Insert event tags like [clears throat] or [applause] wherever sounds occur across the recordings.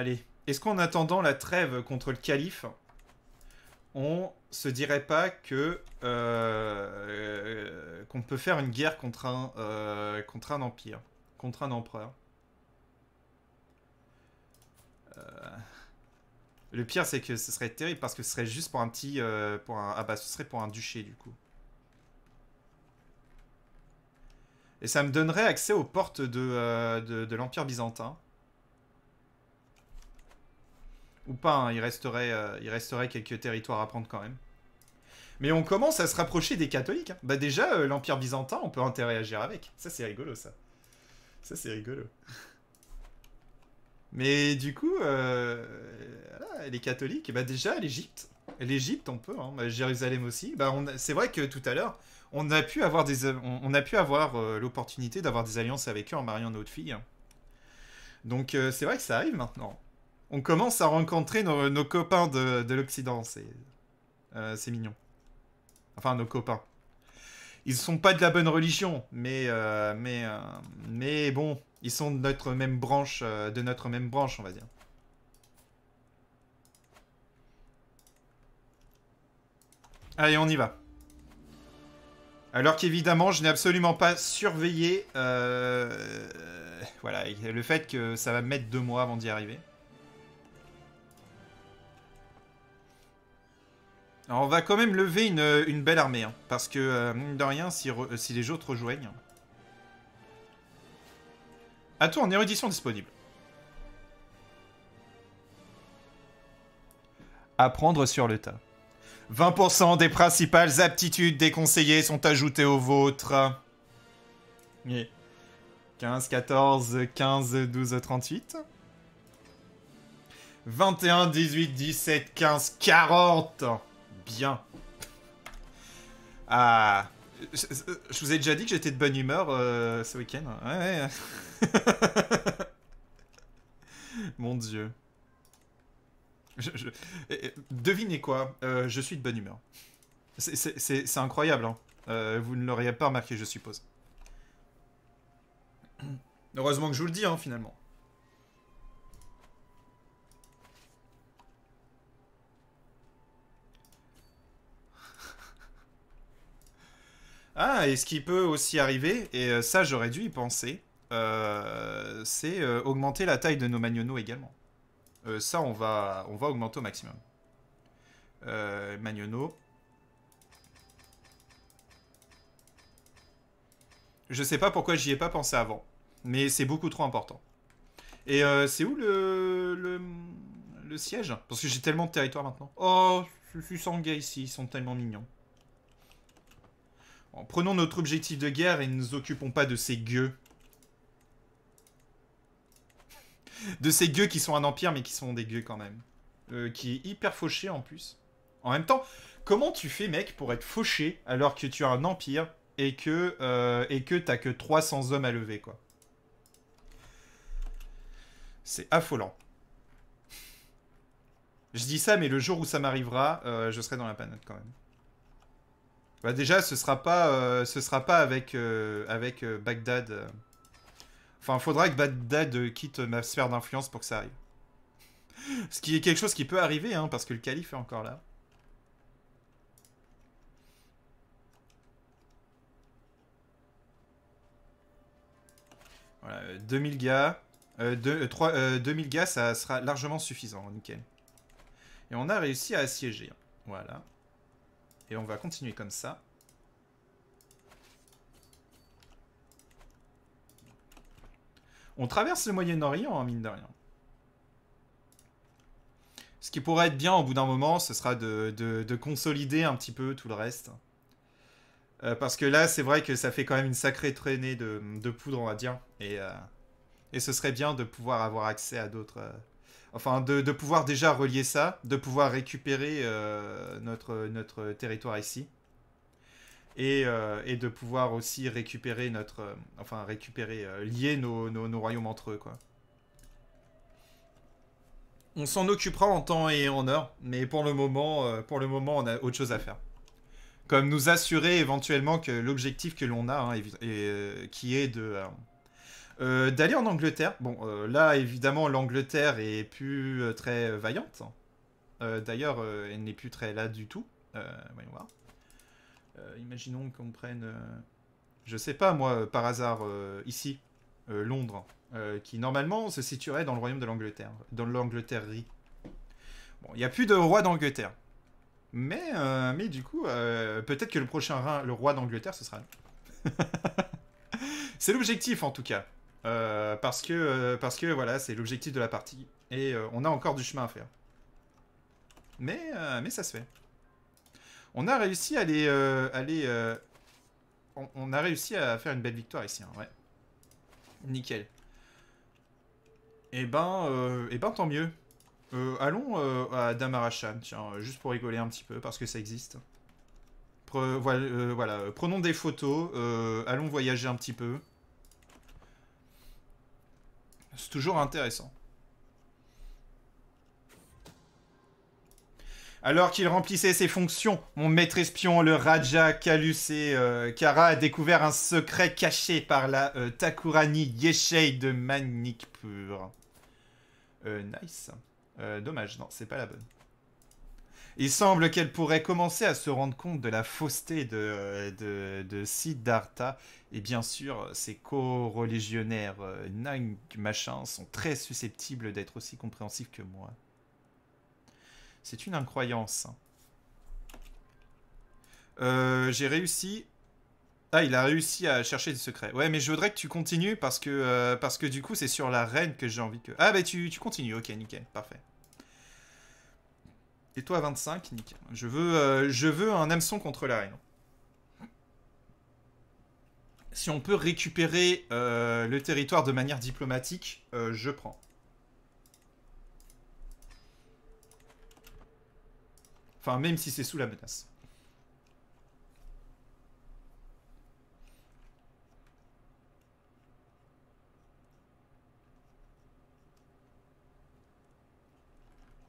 Allez, est-ce qu'en attendant la trêve contre le calife, on se dirait pas que euh, qu'on peut faire une guerre contre un euh, contre un empire, contre un empereur euh, Le pire, c'est que ce serait terrible parce que ce serait juste pour un petit pour un ah bah ce serait pour un duché du coup. Et ça me donnerait accès aux portes de l'Empire byzantin. Ou pas, hein, il, resterait, euh, il resterait quelques territoires à prendre quand même. Mais on commence à se rapprocher des catholiques. Hein. Bah déjà, euh, l'Empire byzantin, on peut interagir avec. Ça, c'est rigolo, ça. Ça, c'est rigolo. Mais du coup, euh, les catholiques, bah déjà, l'Égypte. L'Égypte, on peut. Hein. Bah, Jérusalem aussi. Bah, c'est vrai que tout à l'heure, on a pu avoir, des, on, a pu avoir l'opportunité d'avoir des alliances avec eux en mariant notre fille. Donc, c'est vrai que ça arrive maintenant on commence à rencontrer nos, copains de, l'Occident. C'est euh, mignon. Enfin, nos copains. Ils sont pas de la bonne religion, mais, euh, mais, euh, mais bon, ils sont de notre même branche, euh, de notre même branche, on va dire. Allez, on y va. Alors qu'évidemment, je n'ai absolument pas surveillé voilà, le fait que ça va mettre deux mois avant d'y arriver. on va quand même lever une, belle armée, hein, parce que, euh, de rien, si, les autres rejoignent... À toi en érudition disponible. Apprendre sur le tas. 20% des principales aptitudes des conseillers sont ajoutées aux vôtres. 15, 14, 15, 12, 38. 21, 18, 17, 15, 40 bien. Ah. Je, vous ai déjà dit que j'étais de bonne humeur euh, ce week-end. Ouais, ouais. [laughs] Mon dieu. Devinez quoi euh, Je suis de bonne humeur. C'est incroyable. Hein. Euh, vous ne l'auriez pas remarqué, je suppose. Heureusement que je vous le dis, hein, finalement. Ah, et ce qui peut aussi arriver, et euh, ça j'aurais dû y penser, euh, c'est euh, augmenter la taille de nos Magnono également. ça, on va, on va augmenter au maximum. Magnono. Je sais pas pourquoi j'y ai pas pensé avant, mais c'est beaucoup trop important. Et c'est où le, le, siège Parce que j'ai tellement de territoire maintenant. Oh, je suis sanguin ici, ils sont tellement mignons. Prenons notre objectif de guerre et ne nous occupons pas de ces gueux. de ces gueux qui sont un empire mais qui sont des gueux quand même. Euh, qui est hyper fauché en plus. En même temps, comment tu fais mec pour être fauché alors que tu as un empire et que euh, et que t'as que 300 hommes à lever quoi. C'est affolant. Je dis ça mais le jour où ça m'arrivera, euh, je serai dans la panade quand même. Bah déjà, ce sera pas, euh, ce sera pas avec, euh, avec euh, Bagdad. Enfin, faudra que Bagdad quitte ma sphère d'influence pour que ça arrive. [laughs] Ce qui est quelque chose qui peut arriver, hein, parce que le calife est encore là. Voilà, 2000 gars. 2000 gars, ça sera largement suffisant, nickel. Et on a réussi à assiéger. Hein. Voilà. Et on va continuer comme ça. On traverse le Moyen-Orient, en hein, mine de rien. Ce qui pourrait être bien au bout d'un moment, ce sera de, consolider un petit peu tout le reste. Euh, parce que là, c'est vrai que ça fait quand même une sacrée traînée de, poudre, on va dire. Euh, et, ce serait bien de pouvoir avoir accès à d'autres... Euh, enfin de, pouvoir déjà relier ça, de pouvoir récupérer euh, notre, notre territoire ici. Euh, et, de pouvoir aussi récupérer notre... Euh, enfin, récupérer, lier nos, royaumes entre eux, quoi. On s'en occupera en temps et en heure, mais pour le moment, pour le moment on a autre chose à faire. Comme nous assurer éventuellement que l'objectif que l'on a, hein, et, qui est de euh, d'aller en Angleterre. Bon, euh, là, évidemment, l'Angleterre est plus euh, très vaillante. D'ailleurs, elle n'est plus très là du tout. voyons voir. imaginons qu'on prenne, je sais pas moi, par hasard, ici, Londres, qui normalement se situerait dans le royaume de l'Angleterre, dans l'Angleterrie. Bon, il n'y a plus de roi d'Angleterre. Mais, mais du coup, peut-être que le prochain rein, le roi d'Angleterre, ce sera [laughs] C'est l'objectif en tout cas. Euh, parce que euh, parce que voilà, c'est l'objectif de la partie et euh, on a encore du chemin à faire. Mais mais ça se fait. On a réussi à aller on, a réussi à faire une belle victoire ici, hein, ouais. Nickel. Et eh, ben, eh ben tant mieux. allons à Damarachan, tiens, juste pour rigoler un petit peu parce que ça existe. voilà, prenons des photos, allons voyager un petit peu. C'est toujours intéressant. Alors qu'il remplissait ses fonctions, mon maître espion, le Raja Kalus et euh, Kara, a découvert un secret caché par la euh, Takurani Yeshei de Manikpur. Euh, nice. dommage, non, c'est pas la bonne. Il semble qu'elle pourrait commencer à se rendre compte de la fausseté de, de, de Siddhartha et bien sûr, ces co-religionnaires euh, Nang machin sont très susceptibles d'être aussi compréhensifs que moi. C'est une incroyance. Hein. Euh, j'ai réussi... Ah, il a réussi à chercher des secrets. Ouais, mais je voudrais que tu continues parce que, euh, parce que du coup, c'est sur la reine que j'ai envie que... Ah, bah tu, tu continues. Ok, nickel. Parfait. Et toi, 25, nickel. Je veux, je veux un hameçon contre la reine. Si on peut récupérer euh, le territoire de manière diplomatique, euh, je prends. Enfin, même si c'est sous la menace.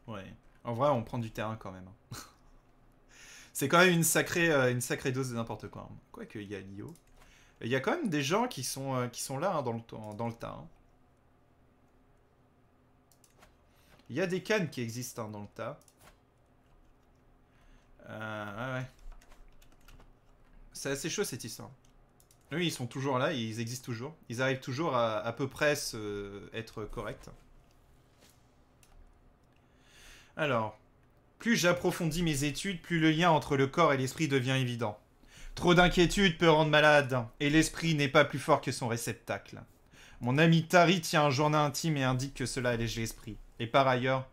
Ouais. En vrai, on prend du terrain quand même. Hein. [laughs] c'est quand même une sacrée, euh, une sacrée dose de n'importe quoi. Hein. Quoique, il y a Lio. Il y a quand même des gens qui sont, euh, qui sont là hein, dans, le, dans le tas. Hein. Il y a des cannes qui existent hein, dans le tas. Euh, C'est assez chaud cette histoire. Oui, ils sont toujours là, ils existent toujours. Ils arrivent toujours à à peu près euh, être corrects. Alors, plus j'approfondis mes études, plus le lien entre le corps et l'esprit devient évident. Trop d'inquiétude peut rendre malade, et l'esprit n'est pas plus fort que son réceptacle. Mon ami Tari tient un journal intime et indique que cela allège l'esprit. Et par ailleurs,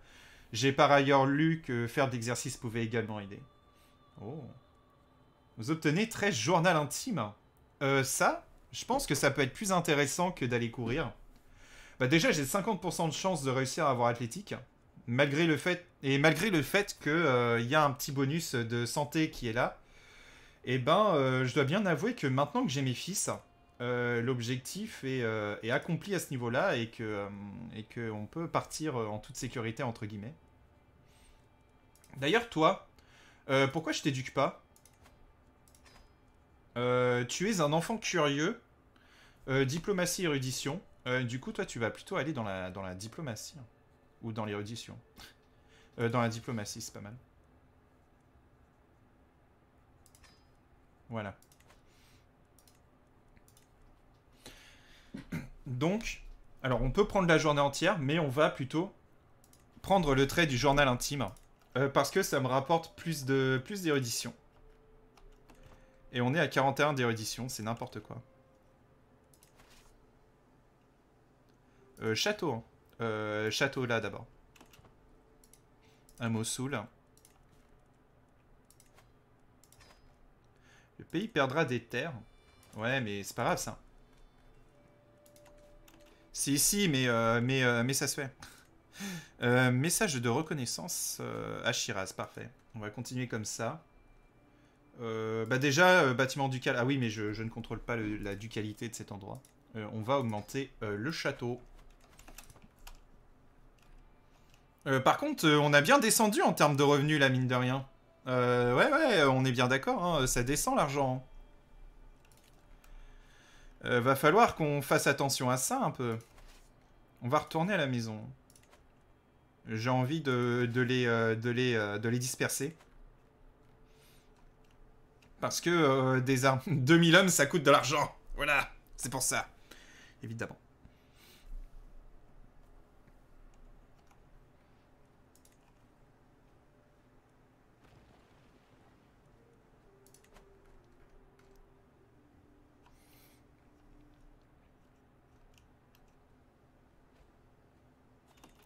j'ai par ailleurs lu que faire d'exercice pouvait également aider. Oh. Vous obtenez 13 journal intime. Euh, ça, je pense que ça peut être plus intéressant que d'aller courir. Bah déjà, j'ai 50% de chance de réussir à avoir athlétique. Malgré le fait, et malgré le fait qu'il euh, il y a un petit bonus de santé qui est là, eh ben, euh, je dois bien avouer que maintenant que j'ai mes fils, euh, l'objectif euh, est, accompli à ce niveau-là et que on peut partir en toute sécurité entre guillemets. D'ailleurs, toi, pourquoi je t'éduque pas Tu es un enfant curieux, diplomatie érudition. du coup, toi, tu vas plutôt aller dans la diplomatie hein, ou dans l'érudition. dans la diplomatie, c'est pas mal. Voilà. Donc, alors on peut prendre la journée entière, mais on va plutôt prendre le trait du journal intime, euh, parce que ça me rapporte plus de plus d'érudition. Et on est à 41 d'érudition, c'est n'importe quoi. Euh, château. Hein. Euh, château là d'abord. À Mossoul. perdra des terres. Ouais, mais c'est pas grave, ça. Si, si, mais, euh, mais, euh, mais ça se fait. [laughs] Euh, message de reconnaissance à Shiraz, parfait. On va continuer comme ça. bah déjà, bâtiment ducal. Ah oui, mais je, ne contrôle pas la ducalité de cet endroit. on va augmenter le château. par contre, on a bien descendu en termes de revenus, la mine de rien. Euh, ouais, ouais, on est bien d'accord, hein, ça descend l'argent. Euh, va falloir qu'on fasse attention à ça un peu. On va retourner à la maison. J'ai envie de, les, euh, de, les, disperser. Parce que des armes... 2000 [laughs] hommes, ça coûte de l'argent. Voilà, c'est pour ça. Évidemment.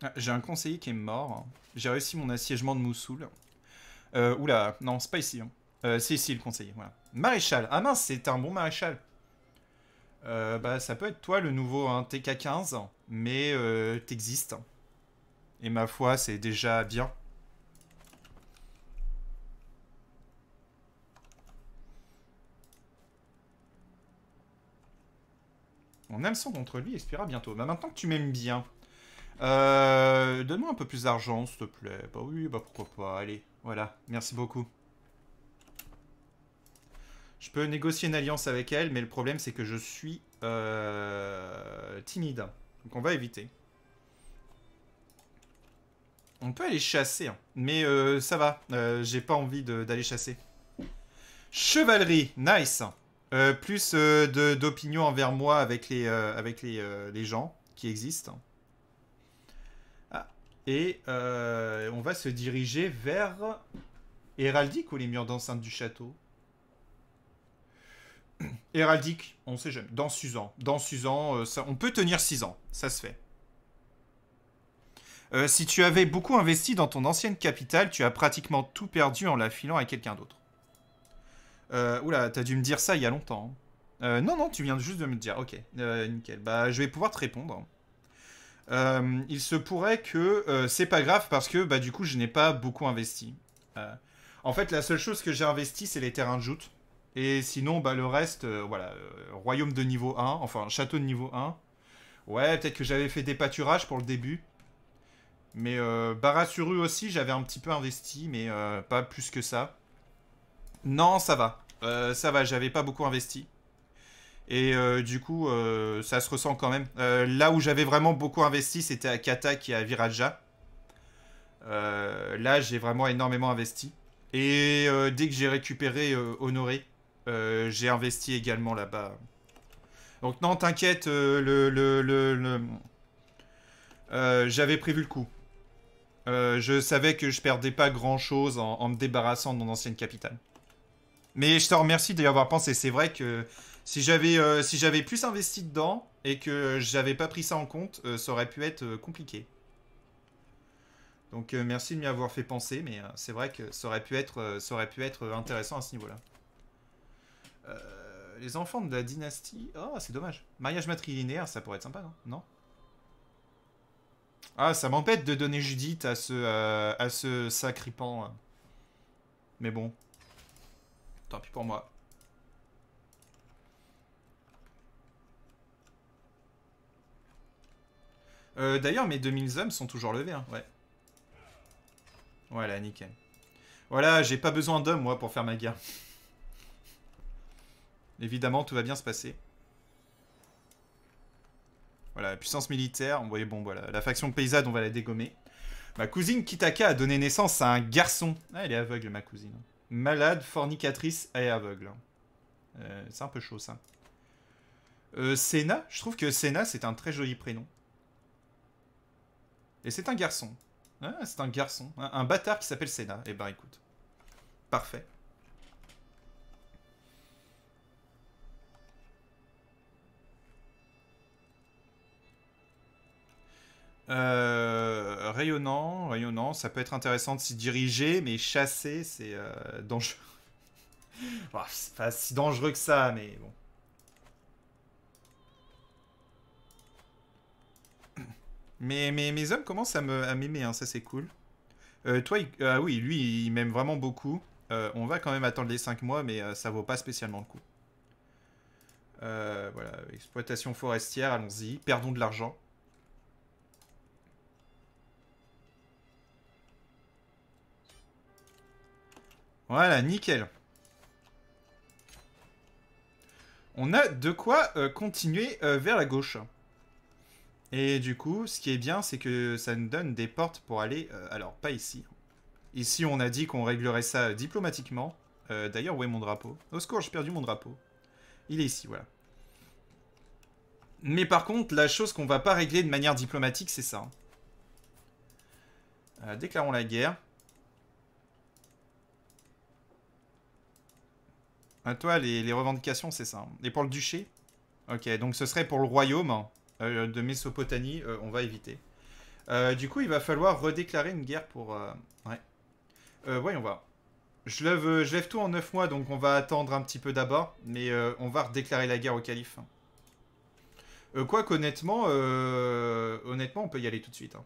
Ah, j'ai un conseiller qui est mort. J'ai réussi mon assiègement de Moussoul. Euh, oula, non, c'est pas ici. Hein. Euh, c'est ici le conseiller, Maréchal. Ah mince, c'est un bon maréchal. Euh, bah, ça peut être toi le nouveau hein, TK15, mais t'existes. Et ma foi, c'est déjà bien. Mon hameçon contre lui expira bientôt. Bah maintenant que tu m'aimes bien, euh, Donne-moi un peu plus d'argent, s'il te plaît. Bah oui, bah pourquoi pas. Allez, voilà. Merci beaucoup. Je peux négocier une alliance avec elle, mais le problème, c'est que je suis euh, timide. Donc on va éviter. On peut aller chasser, hein. mais euh, ça va. Euh, j'ai pas envie d'aller chasser. Chevalerie, nice. Euh, plus d'opinion envers moi avec les, avec les, les gens qui existent. Et euh, on va se diriger vers Héraldique ou les murs d'enceinte du château [clears throat] Héraldique, on sait jamais. Dans Susan. Dans Susan, euh, ça, on peut tenir 6 ans. Ça se fait. Euh, si tu avais beaucoup investi dans ton ancienne capitale, tu as pratiquement tout perdu en la filant à quelqu'un d'autre. oula, t'as dû me dire ça il y a longtemps. Hein. non, non, tu viens juste de me dire. Ok, nickel. Bah, je vais pouvoir te répondre. Euh, il se pourrait que euh, c'est pas grave parce que bah, du coup je n'ai pas beaucoup investi. Euh, en fait, la seule chose que j'ai investi, c'est les terrains de joute. Et sinon, bah, le reste, voilà, royaume de niveau 1, enfin château de niveau 1. Ouais, peut-être que j'avais fait des pâturages pour le début. Mais Barasuru aussi, j'avais un petit peu investi, mais pas plus que ça. Non, ça va. ça va, j'avais pas beaucoup investi. Et euh, du coup, euh, ça se ressent quand même. Euh, là où j'avais vraiment beaucoup investi, c'était à Katak et à Viraja. là, j'ai vraiment énormément investi. Et dès que j'ai récupéré Honoré, j'ai investi également là-bas. Donc non, t'inquiète, le... le, le, j'avais prévu le coup. je savais que je perdais pas grand-chose en, en me débarrassant de mon ancienne capitale. Mais je te remercie d'y avoir pensé. C'est vrai que si j'avais euh, si j'avais plus investi dedans et que j'avais pas pris ça en compte, euh, ça aurait pu être euh, compliqué. Donc merci de m'y avoir fait penser, mais c'est vrai que ça aurait pu être, pu être intéressant à ce niveau-là. les enfants de la dynastie... Oh, c'est dommage. Mariage matrilinéaire, ça pourrait être sympa, non Ah, ça m'empête de donner Judith à ce, à ce sacripant. Hein. Mais bon. Tant pis pour moi. Euh, d'ailleurs, mes 2000 hommes sont toujours levés, hein, ouais. Voilà, nickel. Voilà, j'ai pas besoin d'hommes, moi, pour faire ma guerre. [laughs] Évidemment, tout va bien se passer. Voilà, puissance militaire, vous voyez, bon, voilà, la faction paysade, on va la dégommer. Ma cousine Kitaka a donné naissance à un garçon. Ah, elle est aveugle, ma cousine. Malade, fornicatrice et aveugle. Euh, c'est un peu chaud, ça. Euh, je trouve que Senna, c'est un très joli prénom. Et c'est un garçon. Ah, c'est un garçon. Un, bâtard qui s'appelle Senna. Eh ben, écoute. Parfait. Euh, rayonnant, rayonnant, ça peut être intéressant de s'y diriger, mais chasser, c'est euh, dangereux. [laughs] c'est pas si dangereux que ça, mais bon. Mais, mes hommes commencent à m'aimer, hein, ça c'est cool. Euh, toi, euh, ah oui, lui, il m'aime vraiment beaucoup. Euh, on va quand même attendre les 5 mois, mais ça vaut pas spécialement le coup. voilà, exploitation forestière, allons-y. Perdons de l'argent. Voilà, nickel. On a de quoi continuer vers la gauche. Et du coup, ce qui est bien, c'est que ça nous donne des portes pour aller... Euh, alors, pas ici. Ici, on a dit qu'on réglerait ça diplomatiquement. Euh, d'ailleurs, où est mon drapeau Au secours, j'ai perdu mon drapeau. Il est ici, voilà. Mais par contre, la chose qu'on va pas régler de manière diplomatique, c'est ça. Hein. Euh, déclarons la guerre. À ah, toi, les, les revendications, c'est ça. Hein. Et pour le duché Ok, donc ce serait pour le royaume. Hein. Euh, de Mésopotamie, euh, on va éviter. Euh, du coup, il va falloir redéclarer une guerre pour... Ouais. voyons voir. Je lève, je lève tout en 9 mois, donc on va attendre un petit peu d'abord, mais on va redéclarer la guerre au calife. quoi qu'honnêtement, honnêtement, on peut y aller tout de suite. Hein.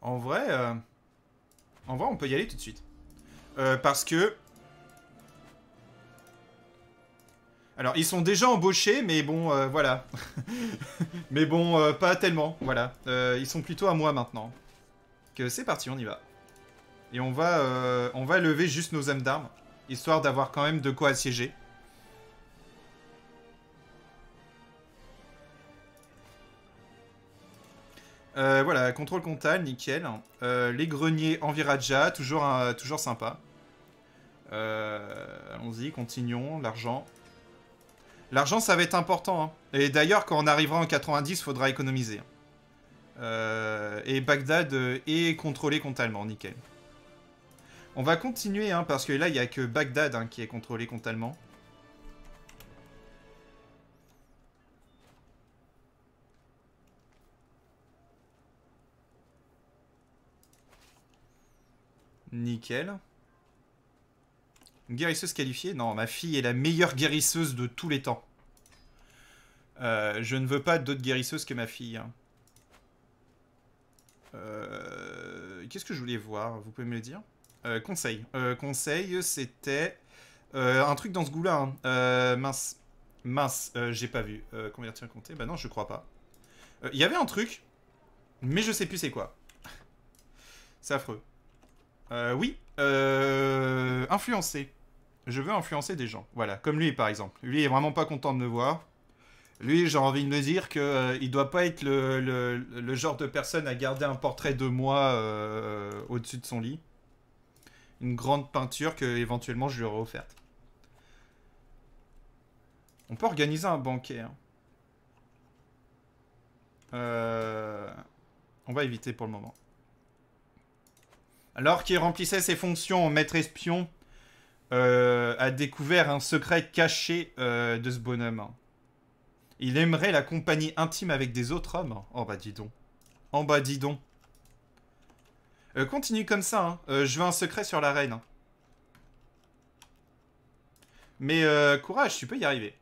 En vrai, en vrai, on peut y aller tout de suite. Euh, parce que... Alors, ils sont déjà embauchés, mais bon, euh, voilà. [laughs] mais bon, euh, pas tellement, voilà. ils sont plutôt à moi maintenant. Que c'est parti, on y va. Et on va, on va lever juste nos hommes d'armes, histoire d'avoir quand même de quoi assiéger. Euh, voilà, contrôle comptable, nickel. Euh, les greniers en toujours, toujours sympa. Euh, allons-y, continuons. L'argent. L'argent, ça va être important. Hein. Et d'ailleurs, quand on arrivera en 90, faudra économiser. et Bagdad est contrôlé comptablement, nickel. On va continuer, hein, parce que là, il n'y a que Bagdad hein, qui est contrôlé comptablement. Nickel. guérisseuse qualifiée Non, ma fille est la meilleure guérisseuse de tous les temps. Euh, je ne veux pas d'autres guérisseuses que ma fille. Hein. Euh, qu'est-ce que je voulais voir Vous pouvez me le dire euh, Conseil. conseil, c'était un truc dans ce goût-là. Hein. mince. Mince, j'ai pas vu. Convertir un compté Bah non, je crois pas. Il y avait un truc, mais je sais plus c'est quoi. [laughs] c'est affreux. Euh, oui, euh, influencer. Je veux influencer des gens. Voilà, comme lui par exemple. Lui est vraiment pas content de me voir. Lui, j'ai envie de me dire que euh, il doit pas être le, genre de personne à garder un portrait de moi au-dessus de son lit. Une grande peinture que éventuellement je lui aurais offerte. On peut organiser un banquet. Hein. On va éviter pour le moment. Alors qu'il remplissait ses fonctions en maître espion, euh, a découvert un secret caché euh, de ce bonhomme. Il aimerait la compagnie intime avec des autres hommes. Oh bah dis donc. Oh bah dis donc. Euh, continue comme ça, hein. je veux un secret sur la reine. Hein. Mais courage, tu peux y arriver.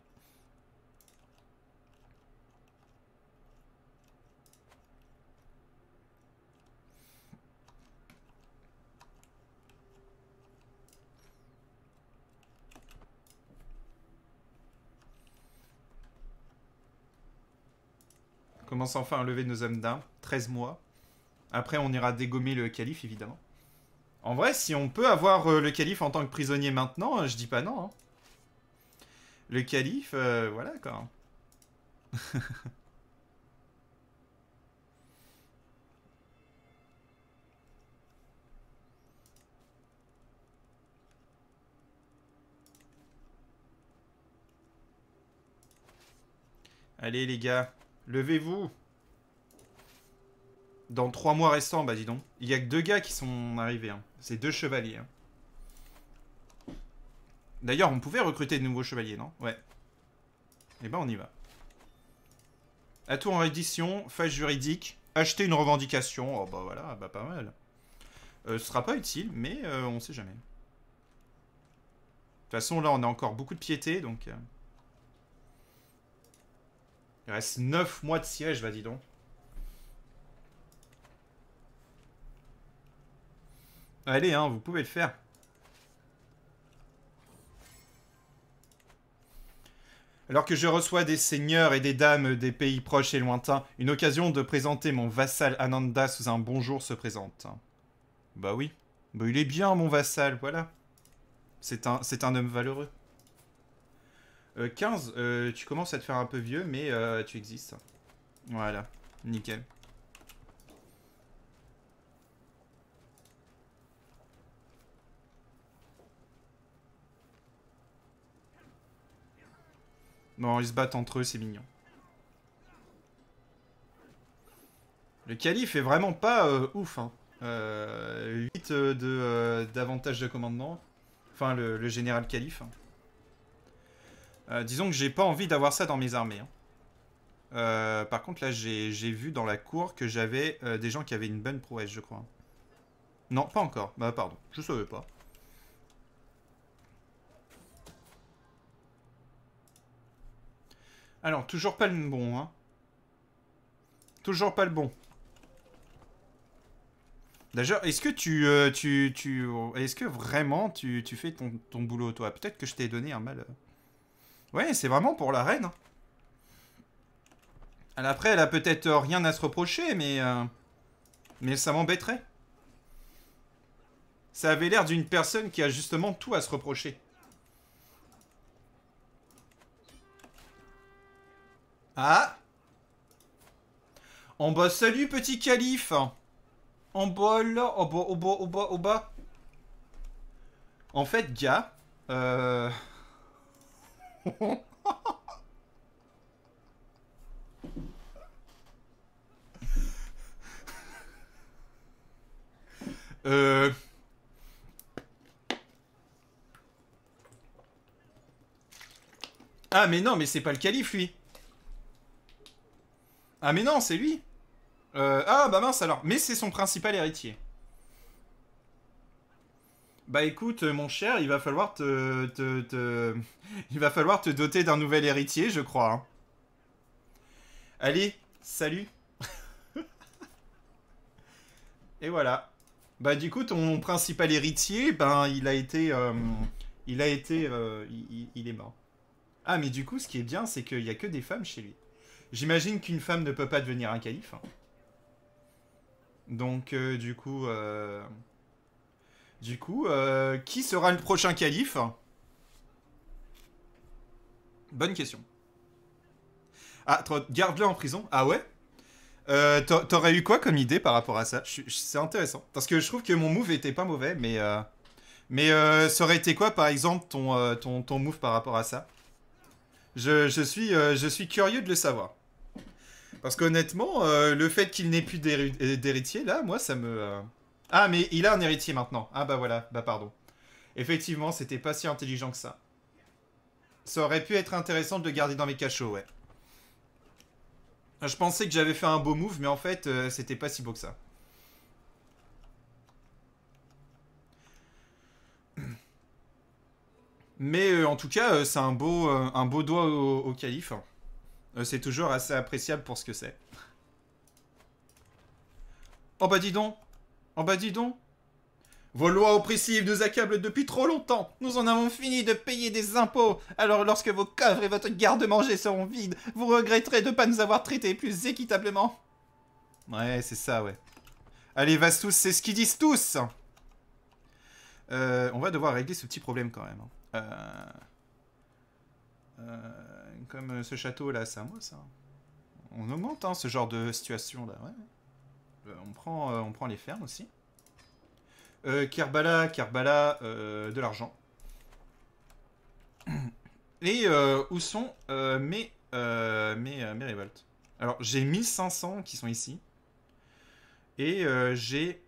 commence enfin à lever nos hommes d'un. 13 mois. Après, on ira dégommer le calife, évidemment. En vrai, si on peut avoir euh, le calife en tant que prisonnier maintenant, euh, je dis pas non. Hein. Le calife, euh, voilà quoi. [laughs] Allez les gars, Levez-vous Dans trois mois restants, bah dis donc. Il y a que deux gars qui sont arrivés. Hein. C'est deux chevaliers. Hein. D'ailleurs, on pouvait recruter de nouveaux chevaliers, non Ouais. Et eh ben, on y va. Atout en reddition, phase juridique, acheter une revendication. Oh bah voilà, bah pas mal. Euh, ce sera pas utile, mais euh, on sait jamais. De toute façon, là, on a encore beaucoup de piété, donc... Euh, il reste 9 mois de siège, va dis donc. Allez, hein, vous pouvez le faire. Alors que je reçois des seigneurs et des dames des pays proches et lointains, une occasion de présenter mon vassal Ananda sous un bonjour se présente. Bah oui. Bah il est bien, mon vassal, voilà. C'est un, un homme valeureux. 15, euh, euh, tu commences à te faire un peu vieux, mais euh, tu existes. Voilà, nickel. Non, ils se battent entre eux, c'est mignon. Le calife est vraiment pas ouf. Hein. 8 d'avantage de, commandement. Enfin, le, général calife. Hein. Euh, disons que j'ai pas envie d'avoir ça dans mes armées. Hein. Euh, par contre, là, j'ai vu dans la cour que j'avais euh, des gens qui avaient une bonne prouesse, je crois. Non, pas encore. Bah, pardon. Je savais pas. Alors, toujours pas le bon, hein. Toujours pas le bon. D'ailleurs, est-ce que tu... tu, tu est-ce que vraiment tu, tu fais ton, ton boulot, toi Peut-être que je t'ai donné un mal... Ouais, c'est vraiment pour la reine. Hein. après, elle a peut-être euh, rien à se reprocher, mais... Euh, mais ça m'embêterait. Ça avait l'air d'une personne qui a justement tout à se reprocher. Ah En bas, salut petit calife En bas, là, au bas, au bas, au bas, au bas. En fait, gars, euh... Euh. Ah mais non, mais c'est pas le calife lui. Ah mais non, c'est lui. Euh, ah bah mince alors. Mais c'est son principal héritier. Bah écoute, euh, mon cher, il va falloir te, [laughs] il va falloir te doter d'un nouvel héritier, je crois. Hein. Allez, salut. [laughs] Et voilà. Bah du coup, ton principal héritier, ben il a été, euh, il a été, euh, il, est mort. Ah mais du coup, ce qui est bien, c'est qu'il n'y a que des femmes chez lui. J'imagine qu'une femme ne peut pas devenir un calife. Hein. Donc du coup. Du coup, euh, qui sera le prochain calife Bonne question. Ah, garde-le en prison. Ah ouais euh, T'aurais eu quoi comme idée par rapport à ça C'est intéressant. Parce que je trouve que mon move était pas mauvais, mais... Euh, mais ça aurait été quoi, par exemple, ton, ton, ton move par rapport à ça je, suis, je suis curieux de le savoir. Parce qu'honnêtement, le fait qu'il n'ait plus d'héritier, là, moi, ça me... Ah, mais il a un héritier maintenant. Ah, bah voilà, bah pardon. Effectivement, c'était pas si intelligent que ça. Ça aurait pu être intéressant de le garder dans mes cachots, ouais. Je pensais que j'avais fait un beau move, mais en fait, euh, c'était pas si beau que ça. Mais euh, en tout cas, euh, c'est un beau, un beau doigt au, au calife. c'est toujours assez appréciable pour ce que c'est. Oh bah dis donc Oh bah dis donc Vos lois oppressives nous accablent depuis trop longtemps Nous en avons fini de payer des impôts Alors lorsque vos coffres et votre garde-manger seront vides, vous regretterez de ne pas nous avoir traités plus équitablement Ouais, c'est ça, ouais. Allez, vas tous, c'est ce qu'ils disent tous euh, On va devoir régler ce petit problème quand même. Hein. Euh, euh, comme ce château là, ça à moi ça. On augmente hein, ce genre de situation là, ouais. Euh, on, prend, euh, on prend les fermes aussi. Euh, Kerbala, Kerbala, de l'argent. [clears throat] Et où sont mes, mes révoltes Alors, j'ai 1500 qui sont ici. Et j'ai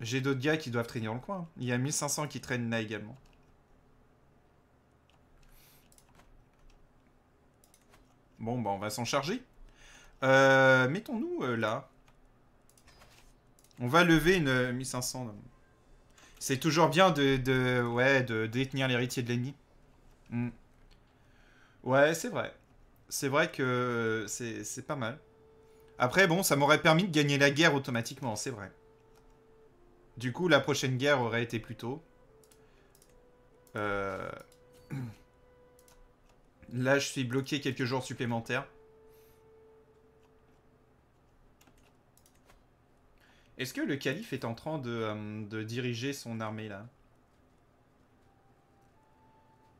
j'ai d'autres gars qui doivent traîner dans le coin. Il y a 1500 qui traînent là également. Bon, bah on va s'en charger. Euh, mettons-nous euh, là. On va lever une 1500. Euh, c'est toujours bien de, ouais, de détenir l'héritier de l'ennemi. Hmm. Ouais, c'est vrai. C'est vrai que c'est pas mal. Après, bon, ça m'aurait permis de gagner la guerre automatiquement, c'est vrai. Du coup, la prochaine guerre aurait été plus tôt. [clears throat] Là, je suis bloqué quelques jours supplémentaires. Est-ce que le calife est en train de, euh, diriger son armée là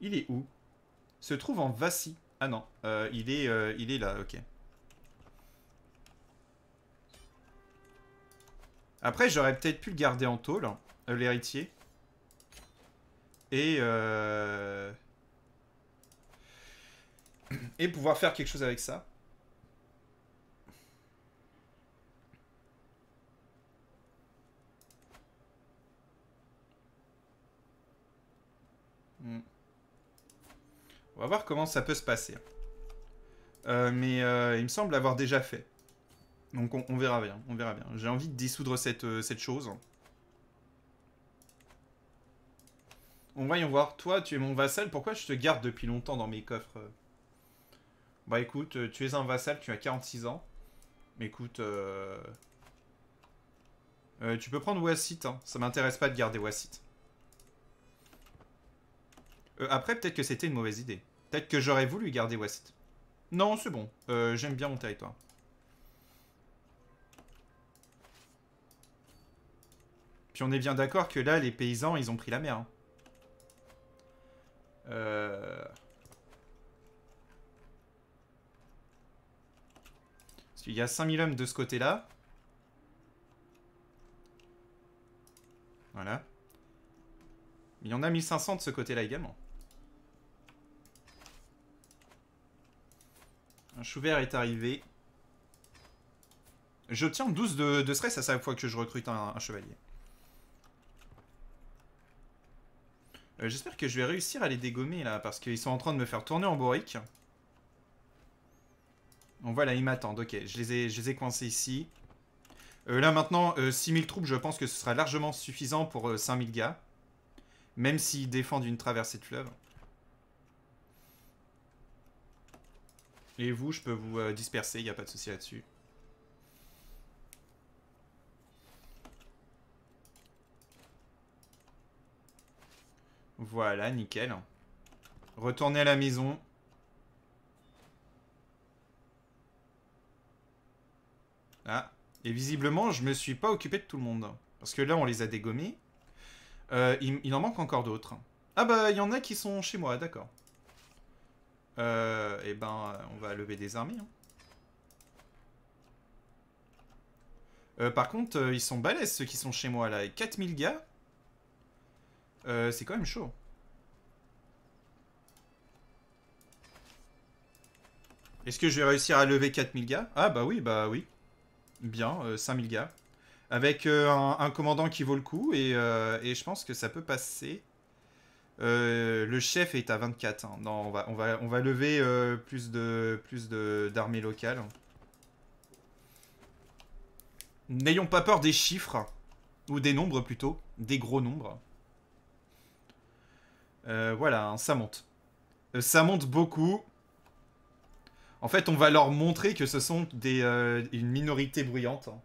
Il est où Se trouve en Vassy. Ah non, euh, il, est, euh, il est là, ok. Après, j'aurais peut-être pu le garder en tôle, hein, l'héritier. Et... Et pouvoir faire quelque chose avec ça. On va voir comment ça peut se passer. Euh, mais euh, il me semble l'avoir déjà fait. Donc on, verra bien, on verra bien. J'ai envie de dissoudre cette, euh, cette chose. On va y voir. Toi, tu es mon vassal. Pourquoi je te garde depuis longtemps dans mes coffres Bah écoute, tu es un vassal, tu as 46 ans. Mais écoute... tu peux prendre Wassit. Hein. Ça m'intéresse pas de garder Wassit. après, peut-être que c'était une mauvaise idée. Peut-être que j'aurais voulu garder West. Non, c'est bon. Euh, j'aime bien mon territoire. Puis on est bien d'accord que là, les paysans, ils ont pris la mer. Hein. Euh... Parce qu'il y a 5000 hommes de ce côté-là. Voilà. Il y en a 1500 de ce côté-là également. Un chouvert est arrivé. J'obtiens 12 de, stress à chaque fois que je recrute un, chevalier. Euh, j'espère que je vais réussir à les dégommer là, parce qu'ils sont en train de me faire tourner en bourrique. On voilà, ils m'attendent, ok, je les ai, je les ai coincés ici. Euh, là maintenant, 6000 euh, troupes, je pense que ce sera largement suffisant pour 5000 gars. Même s'ils défendent une traversée de fleuve. Et vous, je peux vous euh, disperser, il n'y a pas de souci là-dessus. Voilà, nickel. Retournez à la maison. Ah, et visiblement, je me suis pas occupé de tout le monde. Parce que là, on les a dégommés. Euh, il en manque encore d'autres. Ah bah, il y en a qui sont chez moi, d'accord. Euh, eh ben, on va lever des armées. Hein. Euh, par contre, euh, ils sont balèzes, ceux qui sont chez moi, là. 4000 gars, c'est quand même chaud. Est-ce que je vais réussir à lever 4000 gars Ah bah oui, bah oui. Bien, 5000 gars. Avec un, commandant qui vaut le coup, et, et je pense que ça peut passer... Euh, le chef est à 24. Hein. Non, on va, on va, lever euh, plus de plus d'armées locales. N'ayons pas peur des chiffres, ou des nombres plutôt, des gros nombres. Euh, voilà, hein, ça monte. ça monte beaucoup. En fait, on va leur montrer que ce sont des, une minorité bruyante. Hein.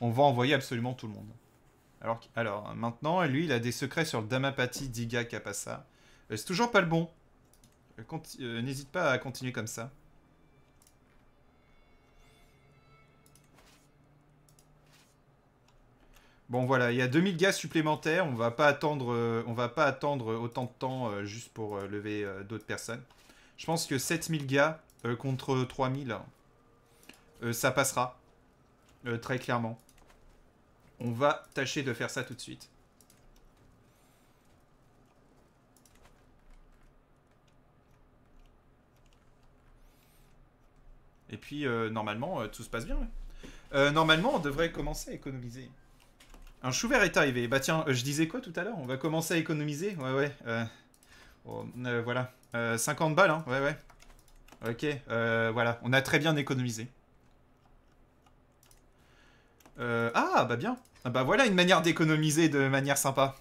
On va envoyer absolument tout le monde. Alors, maintenant, lui, il a des secrets sur le Damapati Diga Kapasa. ça. Euh, c'est toujours pas le bon. Euh, euh, n'hésite pas à continuer comme ça. Bon voilà, il y a 2000 gars supplémentaires, on va pas attendre, on va pas attendre autant de temps juste pour lever d'autres personnes. Je pense que 7000 gars contre 3000, ça passera, très clairement. On va tâcher de faire ça tout de suite. Et puis, euh, normalement, euh, tout se passe bien. Euh, normalement, on devrait commencer à économiser. Un chou vert est arrivé. Bah tiens, je disais quoi tout à l'heure On va commencer à économiser Ouais, ouais. Oh, voilà. 50 balles, hein Ouais, ouais. Ok, voilà. On a très bien économisé. Euh, ah, bah bien. Ah bah voilà une manière d'économiser de manière sympa.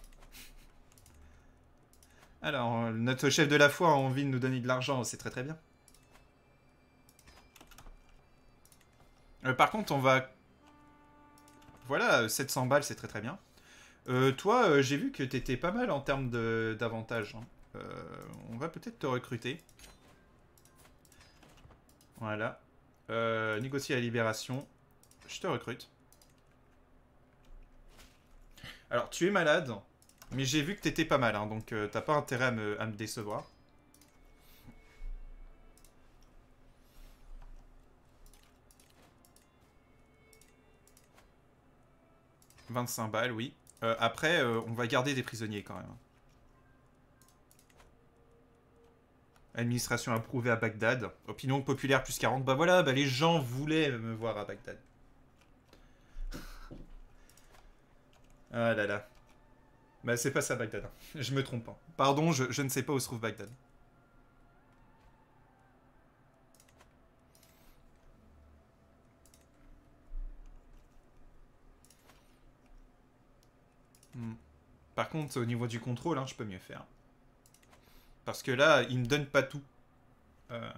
Alors, euh, notre chef de la foi a envie de nous donner de l'argent, c'est très très bien. Euh, par contre, on va... Voilà, 700 balles, c'est très très bien. toi, j'ai vu que t'étais pas mal en termes d'avantages. Hein. on va peut-être te recruter. Voilà. négocier la libération. Je te recrute. Alors, tu es malade, mais j'ai vu que t'étais pas mal, hein, donc euh, t'as pas intérêt à me, décevoir. « 25 balles, oui. Euh, après, euh, on va garder des prisonniers, quand même. Administration approuvée à Bagdad. Opinion populaire plus 40. Bah voilà, bah les gens voulaient me voir à Bagdad. Ah là là. Bah c'est pas ça Bagdad. Hein. Je me trompe. pas. Hein. Pardon, je, ne sais pas où se trouve Bagdad. Hmm. Par contre, au niveau du contrôle, hein, je peux mieux faire. Parce que là, il ne donne pas tout. Euh.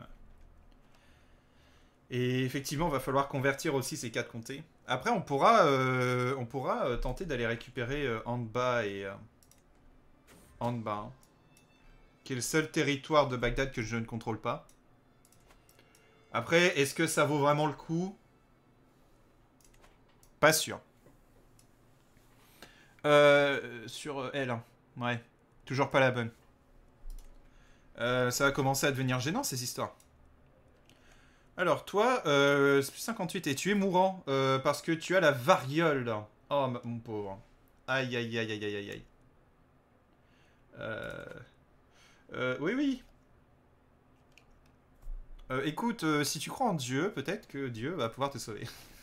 Et effectivement, va falloir convertir aussi ces quatre comtés. Après, on pourra, euh, on pourra euh, tenter d'aller récupérer euh, Anba et. Anba, hein, qui est le seul territoire de Bagdad que je ne contrôle pas. Après, est-ce que ça vaut vraiment le coup Pas sûr. sur l hein. ouais. Toujours pas la bonne. ça va commencer à devenir gênant ces histoires. Alors toi, euh, plus 58 et tu es mourant euh, parce que tu as la variole. Oh mon pauvre. Aïe aïe aïe aïe aïe aïe aïe. Euh... euh oui oui. écoute, si tu crois en Dieu, peut-être que Dieu va pouvoir te sauver. [laughs]